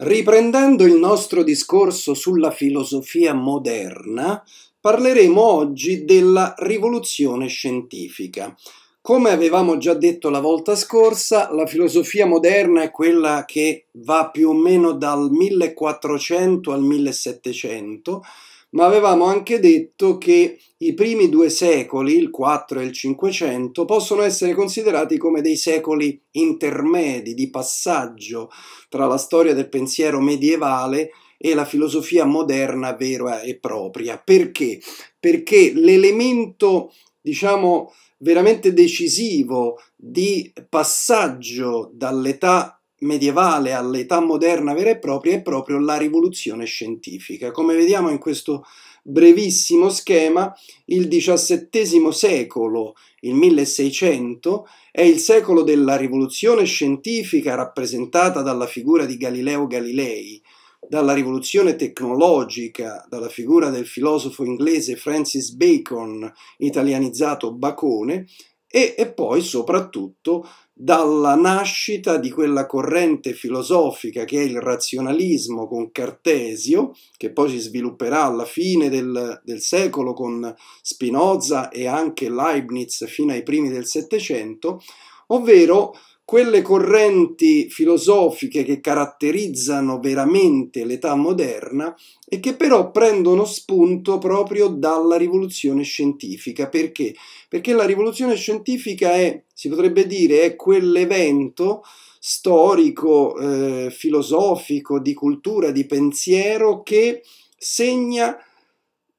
Riprendendo il nostro discorso sulla filosofia moderna, parleremo oggi della rivoluzione scientifica. Come avevamo già detto la volta scorsa, la filosofia moderna è quella che va più o meno dal 1400 al 1700 ma avevamo anche detto che i primi due secoli, il 4 e il 500, possono essere considerati come dei secoli intermedi, di passaggio tra la storia del pensiero medievale e la filosofia moderna vera e propria. Perché? Perché l'elemento, diciamo, veramente decisivo di passaggio dall'età medievale all'età moderna vera e propria è proprio la rivoluzione scientifica. Come vediamo in questo brevissimo schema, il XVII secolo, il 1600, è il secolo della rivoluzione scientifica rappresentata dalla figura di Galileo Galilei, dalla rivoluzione tecnologica, dalla figura del filosofo inglese Francis Bacon, italianizzato Bacone, e, e poi soprattutto dalla nascita di quella corrente filosofica che è il razionalismo con Cartesio, che poi si svilupperà alla fine del, del secolo con Spinoza e anche Leibniz fino ai primi del Settecento, ovvero quelle correnti filosofiche che caratterizzano veramente l'età moderna e che però prendono spunto proprio dalla rivoluzione scientifica. Perché? Perché la rivoluzione scientifica è, si potrebbe dire, è quell'evento storico, eh, filosofico, di cultura, di pensiero che segna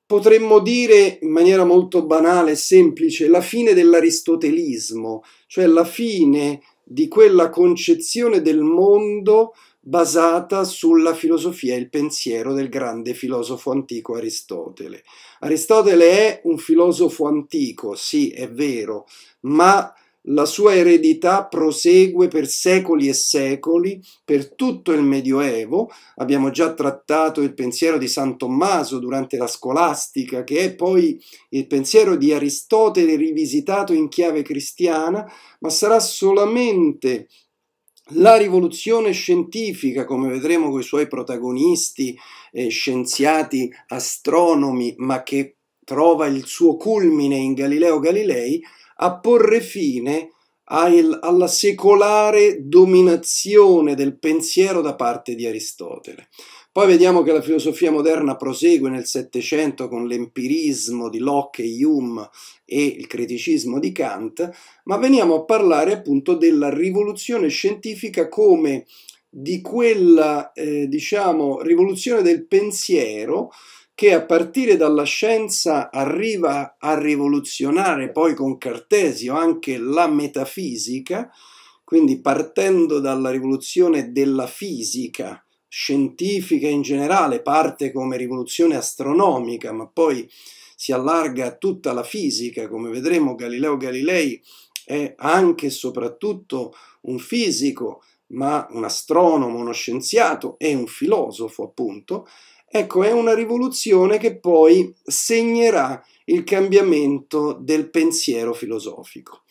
potremmo dire in maniera molto banale e semplice la fine dell'aristotelismo, cioè la fine di quella concezione del mondo basata sulla filosofia e il pensiero del grande filosofo antico Aristotele. Aristotele è un filosofo antico, sì, è vero, ma la sua eredità prosegue per secoli e secoli, per tutto il Medioevo. Abbiamo già trattato il pensiero di San Tommaso durante la scolastica, che è poi il pensiero di Aristotele rivisitato in chiave cristiana, ma sarà solamente la rivoluzione scientifica, come vedremo con i suoi protagonisti, eh, scienziati, astronomi, ma che trova il suo culmine in Galileo Galilei, a porre fine alla secolare dominazione del pensiero da parte di Aristotele. Poi vediamo che la filosofia moderna prosegue nel Settecento con l'empirismo di Locke e Hume e il criticismo di Kant, ma veniamo a parlare appunto della rivoluzione scientifica come di quella, eh, diciamo, rivoluzione del pensiero che a partire dalla scienza arriva a rivoluzionare poi con Cartesio anche la metafisica, quindi partendo dalla rivoluzione della fisica scientifica in generale, parte come rivoluzione astronomica, ma poi si allarga a tutta la fisica, come vedremo Galileo Galilei è anche e soprattutto un fisico, ma un astronomo, uno scienziato e un filosofo appunto, Ecco, è una rivoluzione che poi segnerà il cambiamento del pensiero filosofico.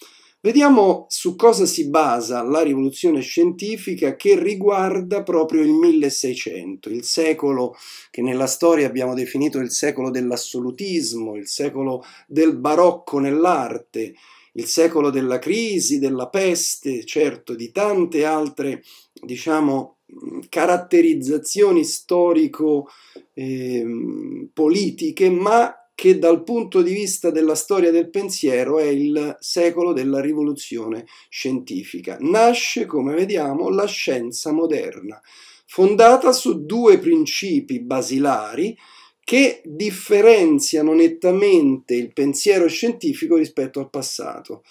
Vediamo su cosa si basa la rivoluzione scientifica che riguarda proprio il 1600, il secolo che nella storia abbiamo definito il secolo dell'assolutismo, il secolo del barocco nell'arte, il secolo della crisi, della peste, certo, di tante altre, diciamo, Mm, caratterizzazioni storico-politiche, ehm, eh, ma che dal punto di vista della storia del pensiero è il secolo della rivoluzione scientifica. Nasce, come vediamo, la scienza moderna, fondata su due principi basilari che differenziano nettamente il pensiero scientifico rispetto al passato.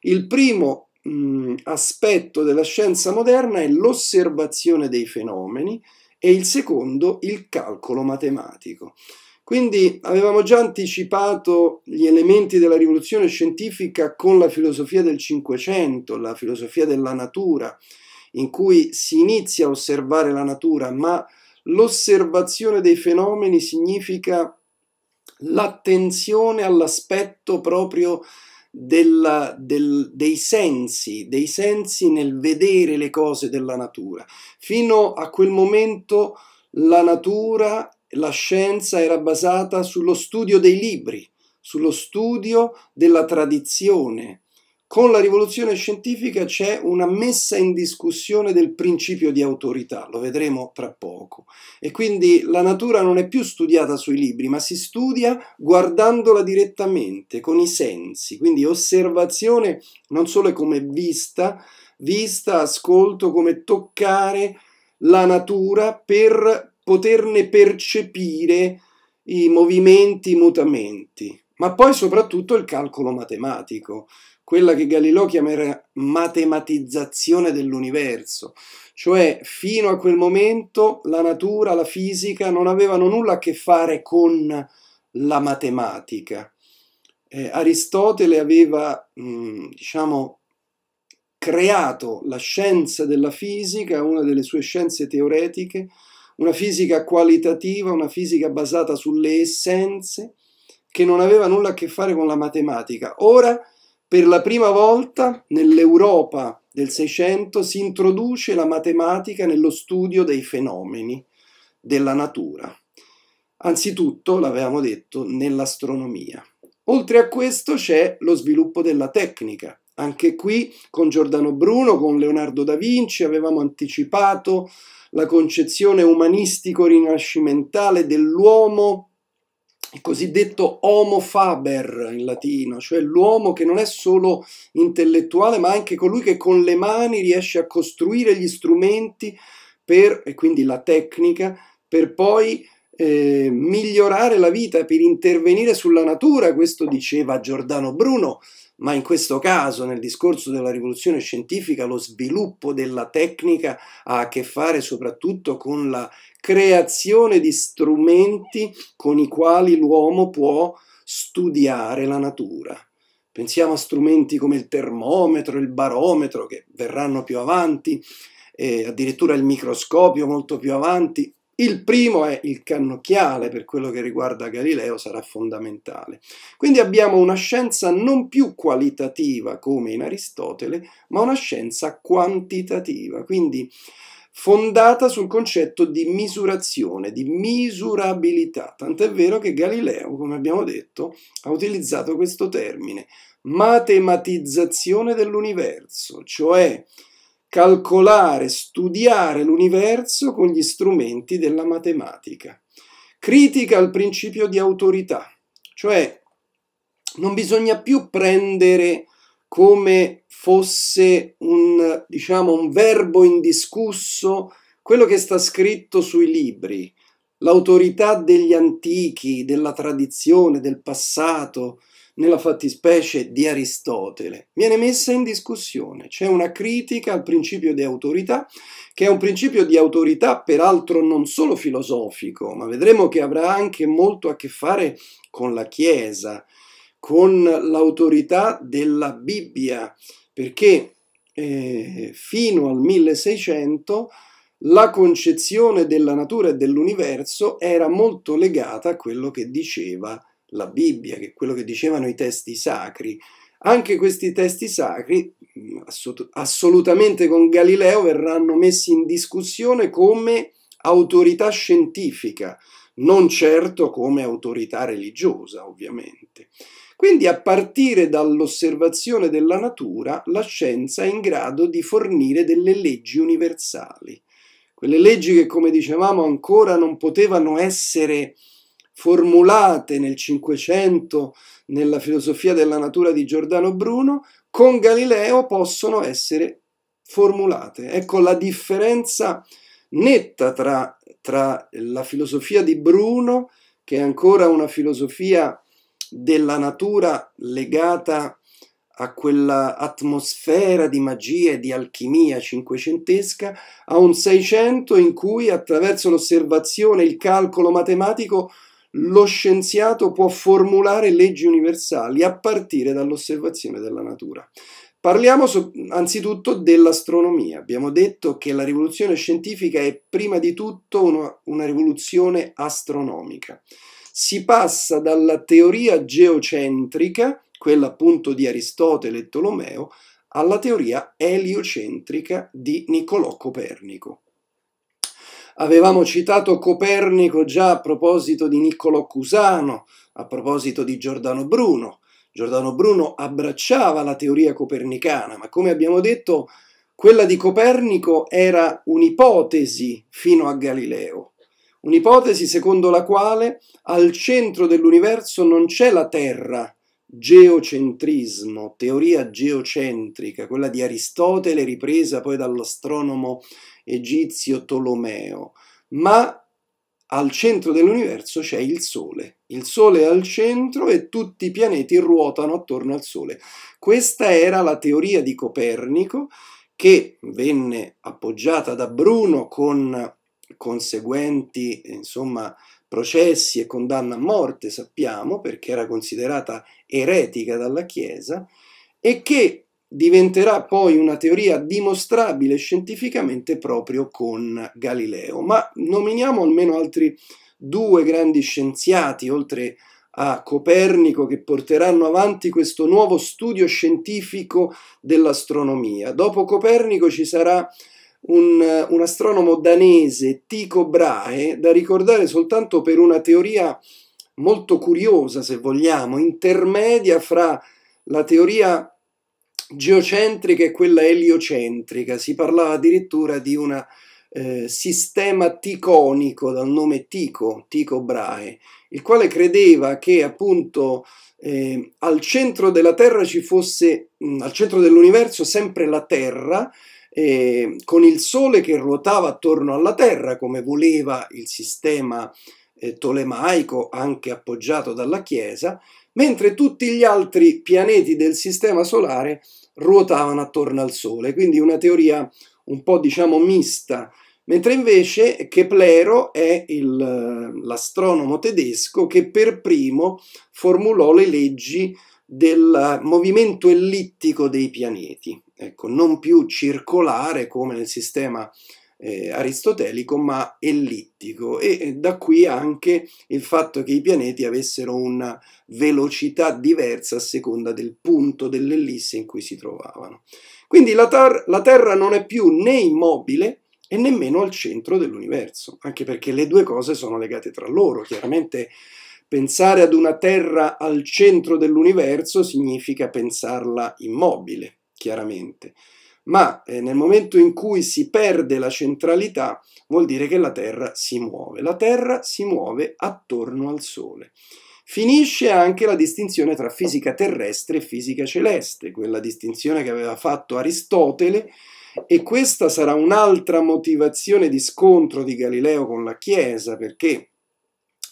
Il primo mh, mm, aspetto della scienza moderna è l'osservazione dei fenomeni e il secondo il calcolo matematico. Quindi avevamo già anticipato gli elementi della rivoluzione scientifica con la filosofia del Cinquecento, la filosofia della natura, in cui si inizia a osservare la natura, ma l'osservazione dei fenomeni significa l'attenzione all'aspetto proprio della, del, dei sensi, dei sensi nel vedere le cose della natura. Fino a quel momento la natura, la scienza era basata sullo studio dei libri, sullo studio della tradizione, con la rivoluzione scientifica c'è una messa in discussione del principio di autorità, lo vedremo tra poco. E quindi la natura non è più studiata sui libri, ma si studia guardandola direttamente, con i sensi. Quindi osservazione non solo è come vista, vista, ascolto, come toccare la natura per poterne percepire i movimenti, i mutamenti, ma poi soprattutto il calcolo matematico quella che Galileo chiamerà matematizzazione dell'universo, cioè fino a quel momento la natura, la fisica non avevano nulla a che fare con la matematica. Eh, Aristotele aveva, mh, mm, diciamo, creato la scienza della fisica, una delle sue scienze teoretiche, una fisica qualitativa, una fisica basata sulle essenze, che non aveva nulla a che fare con la matematica. Ora per la prima volta nell'Europa del Seicento si introduce la matematica nello studio dei fenomeni della natura. Anzitutto, l'avevamo detto, nell'astronomia. Oltre a questo c'è lo sviluppo della tecnica. Anche qui con Giordano Bruno, con Leonardo da Vinci avevamo anticipato la concezione umanistico-rinascimentale dell'uomo il cosiddetto homo faber in latino, cioè l'uomo che non è solo intellettuale, ma anche colui che con le mani riesce a costruire gli strumenti per, e quindi la tecnica, per poi eh, migliorare la vita, per intervenire sulla natura, questo diceva Giordano Bruno, ma in questo caso nel discorso della rivoluzione scientifica lo sviluppo della tecnica ha a che fare soprattutto con la creazione di strumenti con i quali l'uomo può studiare la natura. Pensiamo a strumenti come il termometro, il barometro, che verranno più avanti, eh, addirittura il microscopio molto più avanti. Il primo è il cannocchiale, per quello che riguarda Galileo sarà fondamentale. Quindi abbiamo una scienza non più qualitativa come in Aristotele, ma una scienza quantitativa. Quindi fondata sul concetto di misurazione, di misurabilità. Tant'è vero che Galileo, come abbiamo detto, ha utilizzato questo termine, matematizzazione dell'universo, cioè calcolare, studiare l'universo con gli strumenti della matematica. Critica al principio di autorità, cioè non bisogna più prendere come fosse un, diciamo, un verbo indiscusso quello che sta scritto sui libri, l'autorità degli antichi, della tradizione, del passato, nella fattispecie di Aristotele, viene messa in discussione. C'è una critica al principio di autorità, che è un principio di autorità peraltro non solo filosofico, ma vedremo che avrà anche molto a che fare con la Chiesa, con l'autorità della Bibbia, perché eh, fino al 1600 la concezione della natura e dell'universo era molto legata a quello che diceva la Bibbia, che quello che dicevano i testi sacri. Anche questi testi sacri, mm, assolutamente con Galileo, verranno messi in discussione come autorità scientifica, non certo come autorità religiosa, ovviamente. Quindi a partire dall'osservazione della natura la scienza è in grado di fornire delle leggi universali, quelle leggi che come dicevamo ancora non potevano essere formulate nel Cinquecento nella filosofia della natura di Giordano Bruno, con Galileo possono essere formulate. Ecco la differenza netta tra, tra la filosofia di Bruno, che è ancora una filosofia della natura legata a quella atmosfera di magia e di alchimia cinquecentesca, a un Seicento in cui attraverso l'osservazione il calcolo matematico lo scienziato può formulare leggi universali a partire dall'osservazione della natura. Parliamo so, anzitutto dell'astronomia. Abbiamo detto che la rivoluzione scientifica è prima di tutto una, una rivoluzione astronomica si passa dalla teoria geocentrica, quella appunto di Aristotele e Tolomeo, alla teoria eliocentrica di Niccolò Copernico. Avevamo citato Copernico già a proposito di Niccolò Cusano, a proposito di Giordano Bruno. Giordano Bruno abbracciava la teoria copernicana, ma come abbiamo detto, quella di Copernico era un'ipotesi fino a Galileo un'ipotesi secondo la quale al centro dell'universo non c'è la Terra, geocentrismo, teoria geocentrica, quella di Aristotele ripresa poi dall'astronomo egizio Tolomeo, ma al centro dell'universo c'è il Sole. Il Sole è al centro e tutti i pianeti ruotano attorno al Sole. Questa era la teoria di Copernico che venne appoggiata da Bruno con conseguenti insomma, processi e condanna a morte, sappiamo, perché era considerata eretica dalla Chiesa, e che diventerà poi una teoria dimostrabile scientificamente proprio con Galileo. Ma nominiamo almeno altri due grandi scienziati, oltre a Copernico, che porteranno avanti questo nuovo studio scientifico dell'astronomia. Dopo Copernico ci sarà un, eh, un astronomo danese, Tycho Brahe, da ricordare soltanto per una teoria molto curiosa, se vogliamo, intermedia fra la teoria geocentrica e quella eliocentrica. Si parlava addirittura di un eh, sistema ticonico dal nome Tico, Tico Brahe, il quale credeva che appunto eh, al centro della Terra ci fosse, mh, al centro dell'universo sempre la Terra, eh, con il Sole che ruotava attorno alla Terra come voleva il sistema eh, tolemaico, anche appoggiato dalla Chiesa, mentre tutti gli altri pianeti del sistema solare ruotavano attorno al Sole, quindi una teoria un po' diciamo mista, mentre invece Keplero è eh, l'astronomo tedesco che per primo formulò le leggi del movimento ellittico dei pianeti, ecco, non più circolare come nel sistema eh, aristotelico, ma ellittico e eh, da qui anche il fatto che i pianeti avessero una velocità diversa a seconda del punto dell'ellisse in cui si trovavano. Quindi la, la Terra non è più né immobile e nemmeno al centro dell'universo, anche perché le due cose sono legate tra loro. Chiaramente Pensare ad una Terra al centro dell'universo significa pensarla immobile, chiaramente, ma eh, nel momento in cui si perde la centralità vuol dire che la Terra si muove. La Terra si muove attorno al Sole. Finisce anche la distinzione tra fisica terrestre e fisica celeste, quella distinzione che aveva fatto Aristotele e questa sarà un'altra motivazione di scontro di Galileo con la Chiesa, perché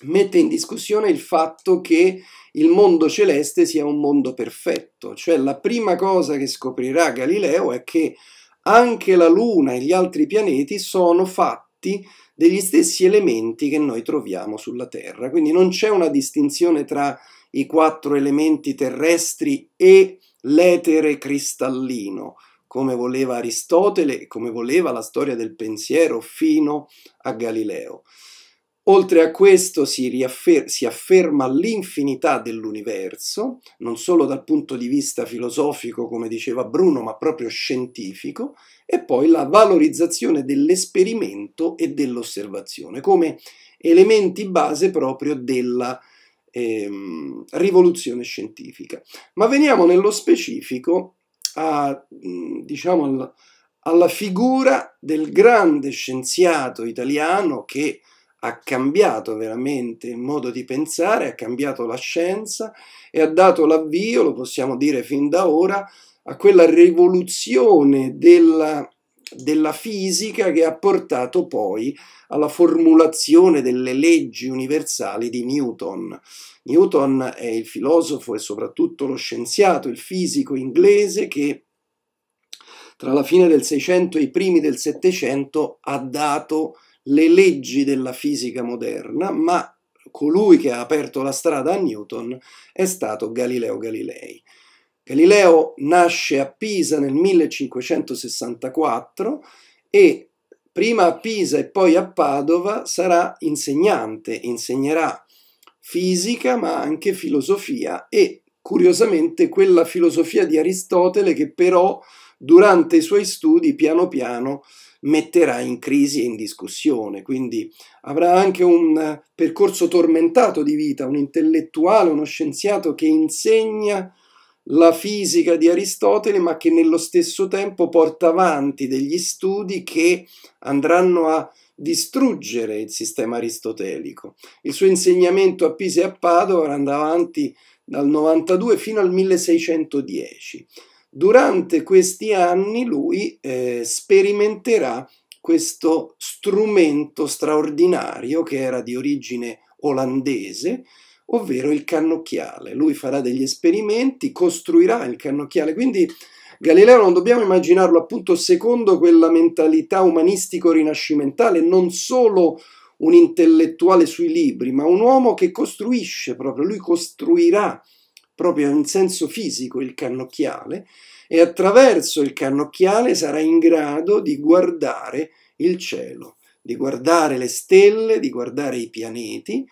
mette in discussione il fatto che il mondo celeste sia un mondo perfetto, cioè la prima cosa che scoprirà Galileo è che anche la Luna e gli altri pianeti sono fatti degli stessi elementi che noi troviamo sulla Terra, quindi non c'è una distinzione tra i quattro elementi terrestri e l'etere cristallino, come voleva Aristotele e come voleva la storia del pensiero fino a Galileo. Oltre a questo si, si afferma l'infinità dell'universo, non solo dal punto di vista filosofico, come diceva Bruno, ma proprio scientifico, e poi la valorizzazione dell'esperimento e dell'osservazione come elementi base proprio della ehm, rivoluzione scientifica. Ma veniamo nello specifico a, diciamo, alla figura del grande scienziato italiano che ha cambiato veramente il modo di pensare, ha cambiato la scienza e ha dato l'avvio, lo possiamo dire fin da ora, a quella rivoluzione della, della fisica che ha portato poi alla formulazione delle leggi universali di Newton. Newton è il filosofo e soprattutto lo scienziato, il fisico inglese che tra la fine del Seicento e i primi del Settecento ha dato le leggi della fisica moderna, ma colui che ha aperto la strada a Newton è stato Galileo Galilei. Galileo nasce a Pisa nel 1564 e prima a Pisa e poi a Padova sarà insegnante, insegnerà fisica ma anche filosofia e curiosamente quella filosofia di Aristotele che però durante i suoi studi piano piano metterà in crisi e in discussione, quindi avrà anche un percorso tormentato di vita, un intellettuale, uno scienziato che insegna la fisica di Aristotele, ma che nello stesso tempo porta avanti degli studi che andranno a distruggere il sistema aristotelico. Il suo insegnamento a Pisa e a Padova andrà avanti dal 92 fino al 1610. Durante questi anni lui eh, sperimenterà questo strumento straordinario che era di origine olandese, ovvero il cannocchiale. Lui farà degli esperimenti, costruirà il cannocchiale, quindi Galileo non dobbiamo immaginarlo appunto secondo quella mentalità umanistico-rinascimentale, non solo un intellettuale sui libri, ma un uomo che costruisce proprio, lui costruirà proprio in senso fisico il cannocchiale e attraverso il cannocchiale sarà in grado di guardare il cielo, di guardare le stelle, di guardare i pianeti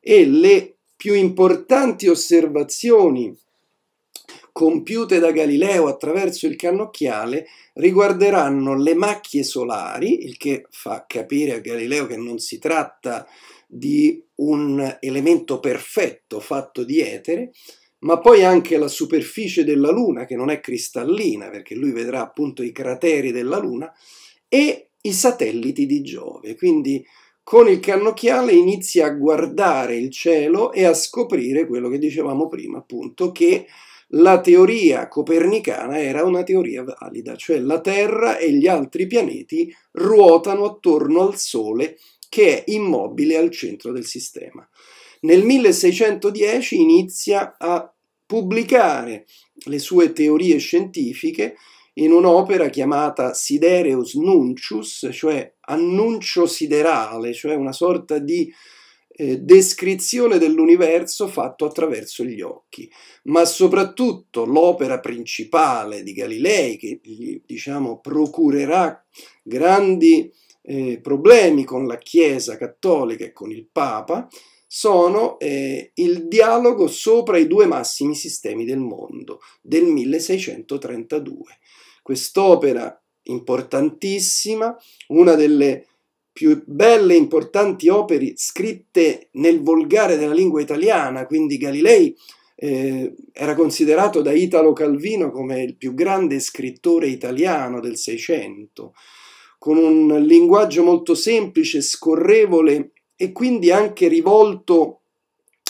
e le più importanti osservazioni compiute da Galileo attraverso il cannocchiale riguarderanno le macchie solari, il che fa capire a Galileo che non si tratta di un elemento perfetto fatto di etere, ma poi anche la superficie della Luna, che non è cristallina, perché lui vedrà appunto i crateri della Luna, e i satelliti di Giove. Quindi con il cannocchiale inizia a guardare il cielo e a scoprire quello che dicevamo prima, appunto, che la teoria copernicana era una teoria valida, cioè la Terra e gli altri pianeti ruotano attorno al Sole che è immobile al centro del sistema. Nel 1610 inizia a pubblicare le sue teorie scientifiche in un'opera chiamata Sidereus Nuncius, cioè annuncio siderale, cioè una sorta di eh, descrizione dell'universo fatto attraverso gli occhi, ma soprattutto l'opera principale di Galilei che gli diciamo, procurerà grandi eh, problemi con la Chiesa cattolica e con il Papa, sono eh, il dialogo sopra i due massimi sistemi del mondo del 1632. Quest'opera importantissima, una delle più belle e importanti opere scritte nel volgare della lingua italiana, quindi Galilei eh, era considerato da Italo Calvino come il più grande scrittore italiano del Seicento, con un linguaggio molto semplice, scorrevole e quindi anche rivolto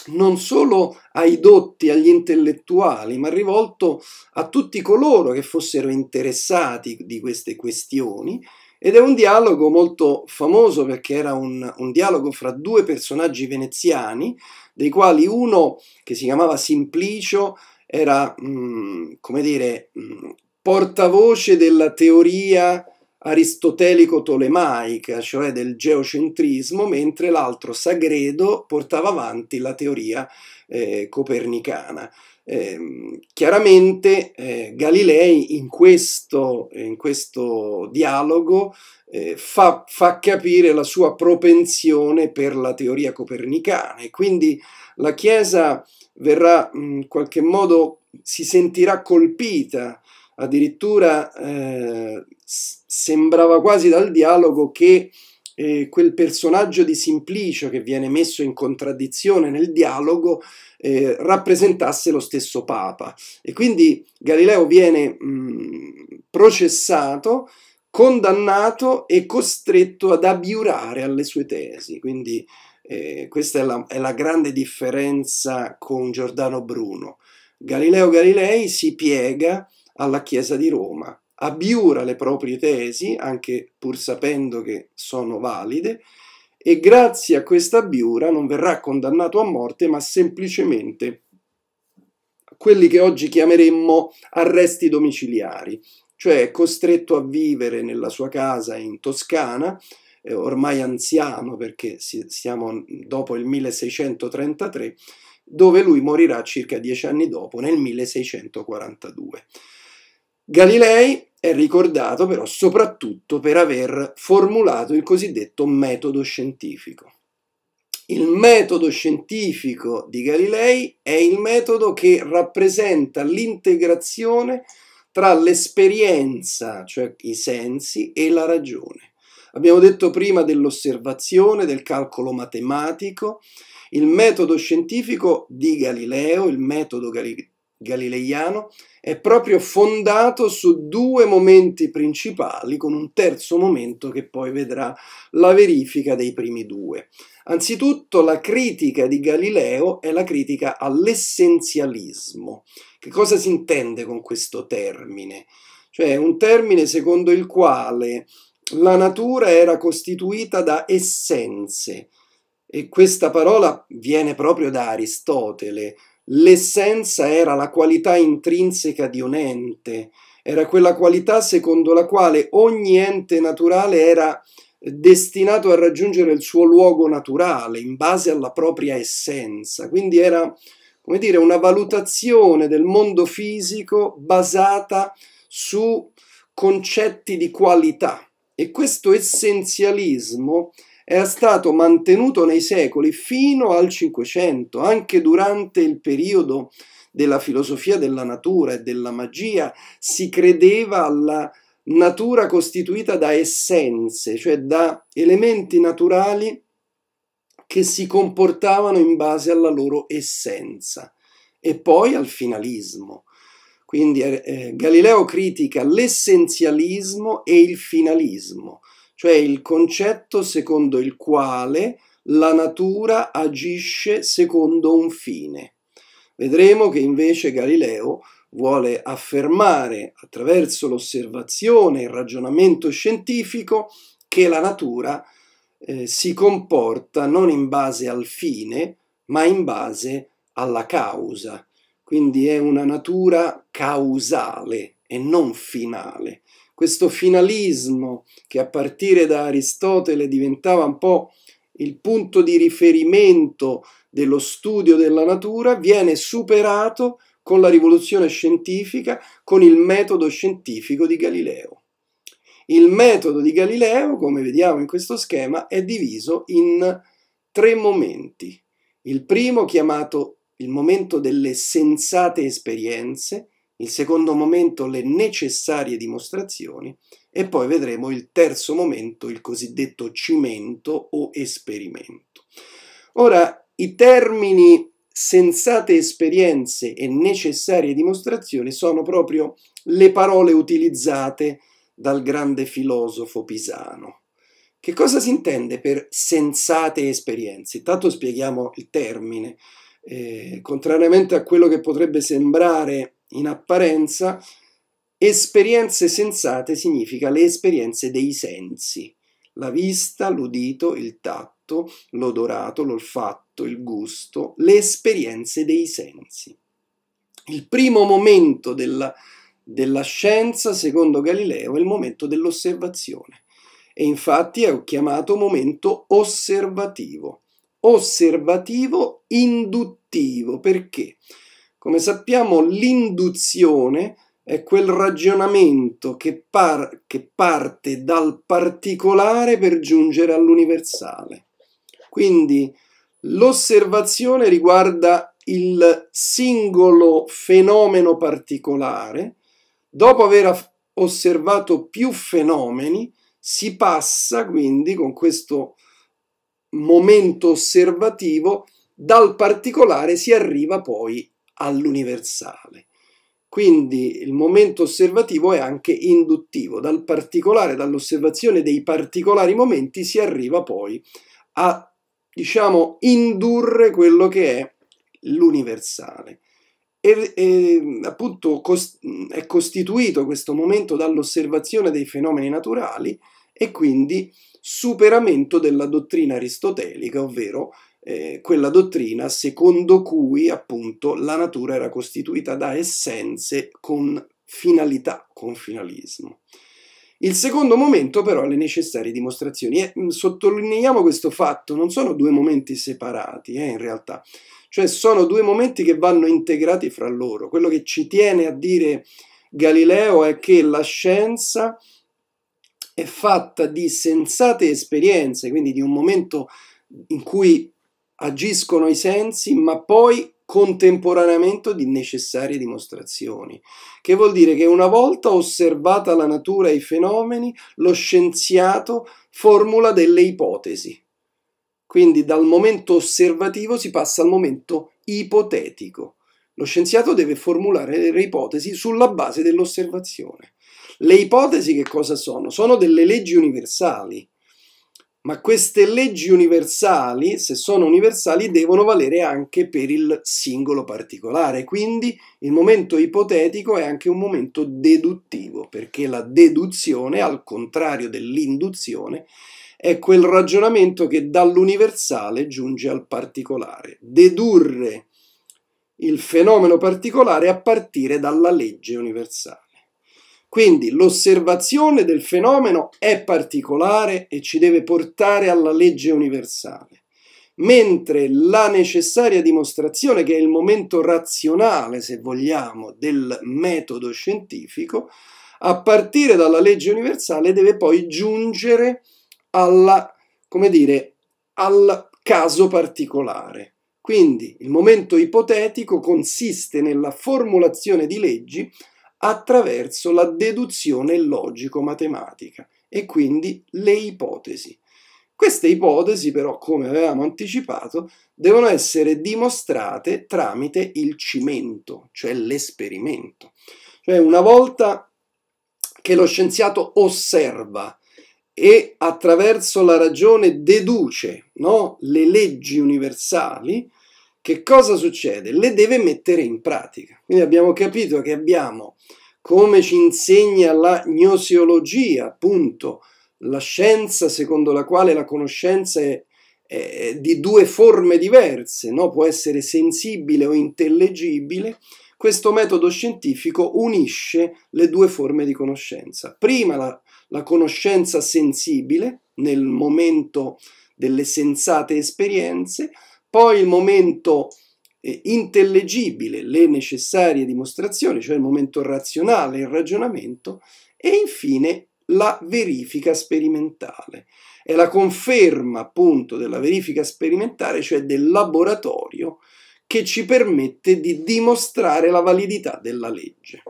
non solo ai dotti, agli intellettuali, ma rivolto a tutti coloro che fossero interessati di queste questioni. Ed è un dialogo molto famoso perché era un, un dialogo fra due personaggi veneziani, dei quali uno, che si chiamava Simplicio, era, mh, mm, come dire, mh, mm, portavoce della teoria aristotelico-tolemaica, cioè del geocentrismo, mentre l'altro Sagredo portava avanti la teoria eh, copernicana. Eh, chiaramente eh, Galilei in questo, in questo dialogo eh, fa, fa, capire la sua propensione per la teoria copernicana e quindi la Chiesa verrà in qualche modo, si sentirà colpita addirittura eh, sembrava quasi dal dialogo che eh, quel personaggio di Simplicio che viene messo in contraddizione nel dialogo eh, rappresentasse lo stesso Papa. E quindi Galileo viene mh, mm, processato, condannato e costretto ad abiurare alle sue tesi. Quindi eh, questa è la, è la grande differenza con Giordano Bruno. Galileo Galilei si piega alla Chiesa di Roma abiura le proprie tesi, anche pur sapendo che sono valide, e grazie a questa abiura non verrà condannato a morte, ma semplicemente quelli che oggi chiameremmo arresti domiciliari, cioè costretto a vivere nella sua casa in Toscana, eh, ormai anziano perché si, siamo dopo il 1633, dove lui morirà circa dieci anni dopo, nel 1642. Galilei è ricordato però soprattutto per aver formulato il cosiddetto metodo scientifico. Il metodo scientifico di Galilei è il metodo che rappresenta l'integrazione tra l'esperienza, cioè i sensi, e la ragione. Abbiamo detto prima dell'osservazione, del calcolo matematico. Il metodo scientifico di Galileo, il metodo galileiano è proprio fondato su due momenti principali, con un terzo momento che poi vedrà la verifica dei primi due. Anzitutto la critica di Galileo è la critica all'essenzialismo. Che cosa si intende con questo termine? Cioè un termine secondo il quale la natura era costituita da essenze, e questa parola viene proprio da Aristotele, l'essenza era la qualità intrinseca di un ente, era quella qualità secondo la quale ogni ente naturale era destinato a raggiungere il suo luogo naturale in base alla propria essenza. Quindi era, come dire, una valutazione del mondo fisico basata su concetti di qualità. E questo essenzialismo era stato mantenuto nei secoli fino al Cinquecento, anche durante il periodo della filosofia della natura e della magia, si credeva alla natura costituita da essenze, cioè da elementi naturali che si comportavano in base alla loro essenza, e poi al finalismo. Quindi eh, eh Galileo critica l'essenzialismo e il finalismo cioè il concetto secondo il quale la natura agisce secondo un fine. Vedremo che invece Galileo vuole affermare attraverso l'osservazione e il ragionamento scientifico che la natura eh, si comporta non in base al fine, ma in base alla causa. Quindi è una natura causale e non finale questo finalismo che a partire da Aristotele diventava un po' il punto di riferimento dello studio della natura, viene superato con la rivoluzione scientifica, con il metodo scientifico di Galileo. Il metodo di Galileo, come vediamo in questo schema, è diviso in tre momenti. Il primo chiamato il momento delle sensate esperienze, il secondo momento le necessarie dimostrazioni e poi vedremo il terzo momento, il cosiddetto cimento o esperimento. Ora, i termini sensate esperienze e necessarie dimostrazioni sono proprio le parole utilizzate dal grande filosofo Pisano. Che cosa si intende per sensate esperienze? Intanto spieghiamo il termine. Eh, contrariamente a quello che potrebbe sembrare in apparenza, esperienze sensate significa le esperienze dei sensi, la vista, l'udito, il tatto, l'odorato, l'olfatto, il gusto, le esperienze dei sensi. Il primo momento della, della scienza, secondo Galileo, è il momento dell'osservazione e infatti è chiamato momento osservativo, osservativo induttivo, perché? Come sappiamo, l'induzione è quel ragionamento che, par che parte dal particolare per giungere all'universale. Quindi l'osservazione riguarda il singolo fenomeno particolare, dopo aver osservato più fenomeni, si passa quindi con questo momento osservativo dal particolare si arriva poi all'universale. Quindi il momento osservativo è anche induttivo, dal particolare, dall'osservazione dei particolari momenti si arriva poi a, diciamo, indurre quello che è l'universale. E, e, appunto cost è costituito questo momento dall'osservazione dei fenomeni naturali e quindi superamento della dottrina aristotelica, ovvero eh, quella dottrina secondo cui appunto la natura era costituita da essenze con finalità, con finalismo. Il secondo momento però le necessarie dimostrazioni. E mm, sottolineiamo questo fatto, non sono due momenti separati eh, in realtà, cioè sono due momenti che vanno integrati fra loro. Quello che ci tiene a dire Galileo è che la scienza è fatta di sensate esperienze, quindi di un momento in cui agiscono i sensi, ma poi contemporaneamente di necessarie dimostrazioni, che vuol dire che una volta osservata la natura e i fenomeni, lo scienziato formula delle ipotesi. Quindi dal momento osservativo si passa al momento ipotetico. Lo scienziato deve formulare delle ipotesi sulla base dell'osservazione. Le ipotesi che cosa sono? Sono delle leggi universali ma queste leggi universali, se sono universali, devono valere anche per il singolo particolare. Quindi il momento ipotetico è anche un momento deduttivo, perché la deduzione, al contrario dell'induzione, è quel ragionamento che dall'universale giunge al particolare. Dedurre il fenomeno particolare a partire dalla legge universale. Quindi l'osservazione del fenomeno è particolare e ci deve portare alla legge universale, mentre la necessaria dimostrazione, che è il momento razionale, se vogliamo, del metodo scientifico, a partire dalla legge universale deve poi giungere alla, come dire, al caso particolare. Quindi il momento ipotetico consiste nella formulazione di leggi attraverso la deduzione logico-matematica e quindi le ipotesi. Queste ipotesi però, come avevamo anticipato, devono essere dimostrate tramite il cimento, cioè l'esperimento. Cioè una volta che lo scienziato osserva e attraverso la ragione deduce no, le leggi universali, che cosa succede? Le deve mettere in pratica. Quindi abbiamo capito che abbiamo, come ci insegna la gnosiologia, appunto, la scienza secondo la quale la conoscenza è, è di due forme diverse, no? può essere sensibile o intellegibile, questo metodo scientifico unisce le due forme di conoscenza. Prima la, la conoscenza sensibile, nel momento delle sensate esperienze, poi il momento eh, intellegibile, le necessarie dimostrazioni, cioè il momento razionale, il ragionamento, e infine la verifica sperimentale. È la conferma appunto della verifica sperimentale, cioè del laboratorio, che ci permette di dimostrare la validità della legge.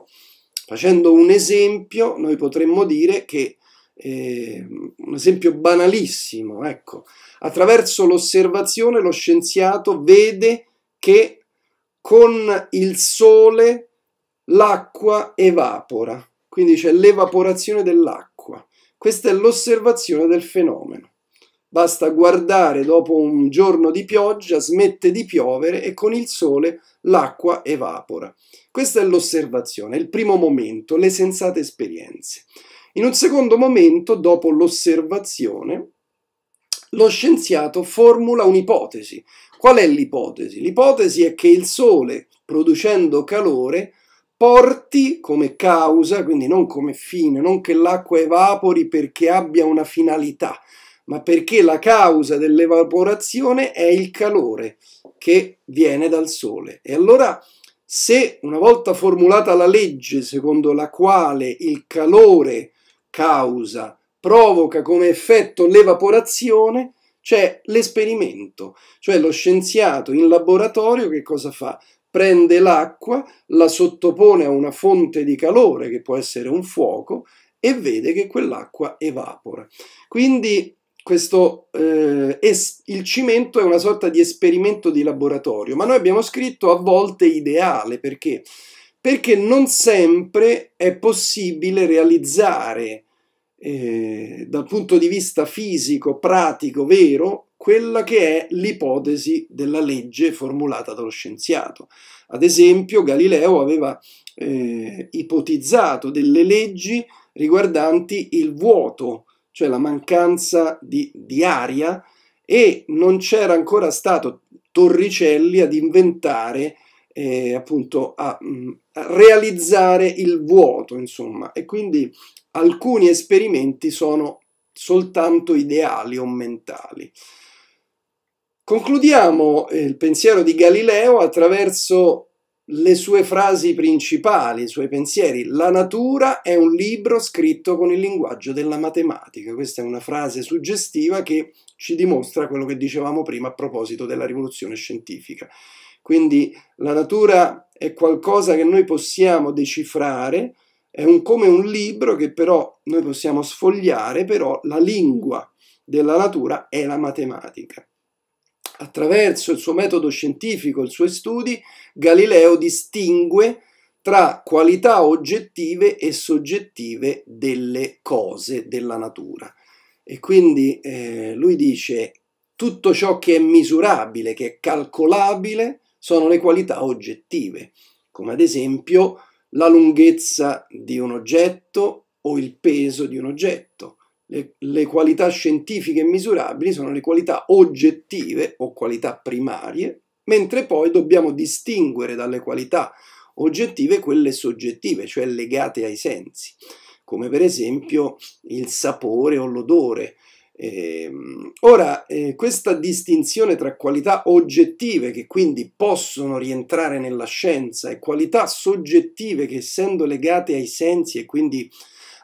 Facendo un esempio, noi potremmo dire che, eh, un esempio banalissimo, ecco, Attraverso l'osservazione lo scienziato vede che con il sole l'acqua evapora, quindi c'è l'evaporazione dell'acqua. Questa è l'osservazione del fenomeno. Basta guardare dopo un giorno di pioggia, smette di piovere e con il sole l'acqua evapora. Questa è l'osservazione, il primo momento, le sensate esperienze. In un secondo momento, dopo l'osservazione, lo scienziato formula un'ipotesi. Qual è l'ipotesi? L'ipotesi è che il Sole, producendo calore, porti come causa, quindi non come fine, non che l'acqua evapori perché abbia una finalità, ma perché la causa dell'evaporazione è il calore che viene dal Sole. E allora se una volta formulata la legge secondo la quale il calore causa provoca come effetto l'evaporazione, c'è l'esperimento, cioè lo scienziato in laboratorio che cosa fa? Prende l'acqua, la sottopone a una fonte di calore che può essere un fuoco e vede che quell'acqua evapora. Quindi questo, eh, es- il cimento è una sorta di esperimento di laboratorio, ma noi abbiamo scritto a volte ideale perché? Perché non sempre è possibile realizzare eh, dal punto di vista fisico, pratico, vero, quella che è l'ipotesi della legge formulata dallo scienziato. Ad esempio, Galileo aveva eh, ipotizzato delle leggi riguardanti il vuoto, cioè la mancanza di, di aria, e non c'era ancora stato Torricelli ad inventare, eh, appunto, a, mm, a, realizzare il vuoto, insomma. E quindi alcuni esperimenti sono soltanto ideali o mentali. Concludiamo eh, il pensiero di Galileo attraverso le sue frasi principali, i suoi pensieri. La natura è un libro scritto con il linguaggio della matematica. Questa è una frase suggestiva che ci dimostra quello che dicevamo prima a proposito della rivoluzione scientifica. Quindi la natura è qualcosa che noi possiamo decifrare, è un, come un libro che però noi possiamo sfogliare, però la lingua della natura è la matematica. Attraverso il suo metodo scientifico, i suoi studi, Galileo distingue tra qualità oggettive e soggettive delle cose, della natura. E quindi eh, lui dice tutto ciò che è misurabile, che è calcolabile, sono le qualità oggettive, come ad esempio la lunghezza di un oggetto o il peso di un oggetto. Le, le, qualità scientifiche misurabili sono le qualità oggettive o qualità primarie, mentre poi dobbiamo distinguere dalle qualità oggettive quelle soggettive, cioè legate ai sensi, come per esempio il sapore o l'odore eh, ora, eh, questa distinzione tra qualità oggettive, che quindi possono rientrare nella scienza, e qualità soggettive, che essendo legate ai sensi e quindi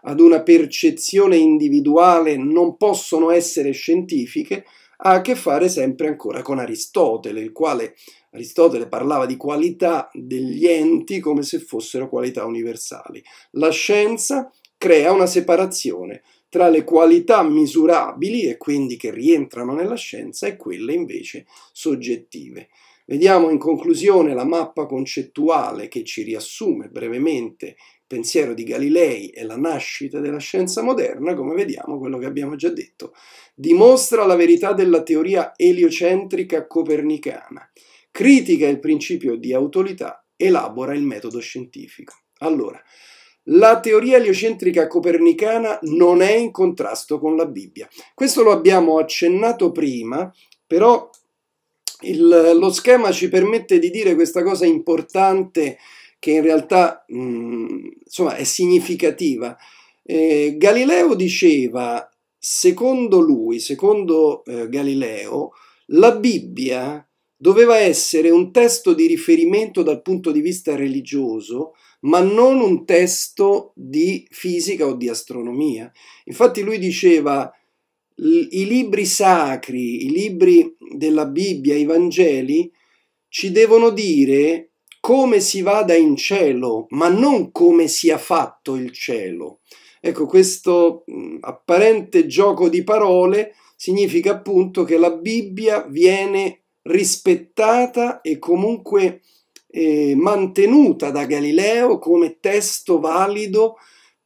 ad una percezione individuale non possono essere scientifiche, ha a che fare sempre ancora con Aristotele, il quale Aristotele parlava di qualità degli enti come se fossero qualità universali. La scienza crea una separazione tra le qualità misurabili e quindi che rientrano nella scienza e quelle invece soggettive. Vediamo in conclusione la mappa concettuale che ci riassume brevemente il pensiero di Galilei e la nascita della scienza moderna, come vediamo quello che abbiamo già detto, dimostra la verità della teoria eliocentrica copernicana, critica il principio di autorità, elabora il metodo scientifico. Allora, la teoria eliocentrica copernicana non è in contrasto con la Bibbia. Questo lo abbiamo accennato prima, però il, lo schema ci permette di dire questa cosa importante che in realtà mh, mm, insomma, è significativa. Eh, Galileo diceva, secondo lui, secondo eh, Galileo, la Bibbia doveva essere un testo di riferimento dal punto di vista religioso, ma non un testo di fisica o di astronomia. Infatti lui diceva i libri sacri, i libri della Bibbia, i Vangeli, ci devono dire come si vada in cielo, ma non come sia fatto il cielo. Ecco, questo apparente gioco di parole significa appunto che la Bibbia viene rispettata e comunque eh, mantenuta da Galileo come testo valido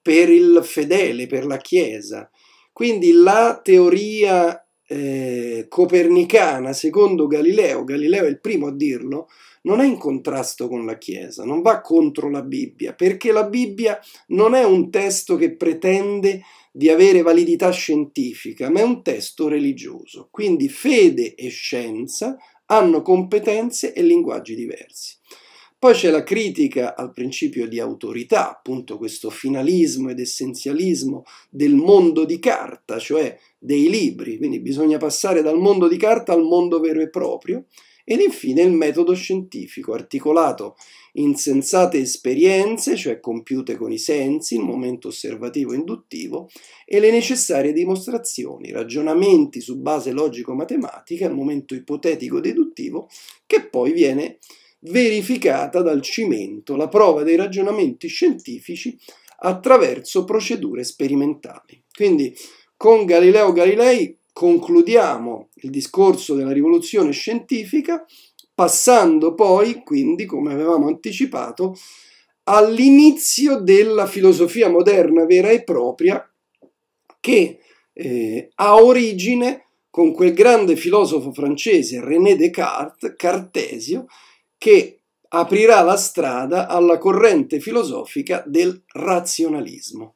per il fedele, per la Chiesa. Quindi la teoria eh, copernicana, secondo Galileo, Galileo è il primo a dirlo, non è in contrasto con la Chiesa, non va contro la Bibbia, perché la Bibbia non è un testo che pretende di avere validità scientifica, ma è un testo religioso. Quindi fede e scienza hanno competenze e linguaggi diversi. Poi c'è la critica al principio di autorità, appunto questo finalismo ed essenzialismo del mondo di carta, cioè dei libri, quindi bisogna passare dal mondo di carta al mondo vero e proprio, ed infine il metodo scientifico, articolato in sensate esperienze, cioè compiute con i sensi, il momento osservativo induttivo, e le necessarie dimostrazioni, ragionamenti su base logico-matematica, il momento ipotetico-deduttivo, che poi viene verificata dal cimento, la prova dei ragionamenti scientifici attraverso procedure sperimentali. Quindi con Galileo Galilei concludiamo il discorso della rivoluzione scientifica passando poi, quindi, come avevamo anticipato, all'inizio della filosofia moderna vera e propria che eh, ha origine con quel grande filosofo francese René Descartes, Cartesio, che aprirà la strada alla corrente filosofica del razionalismo.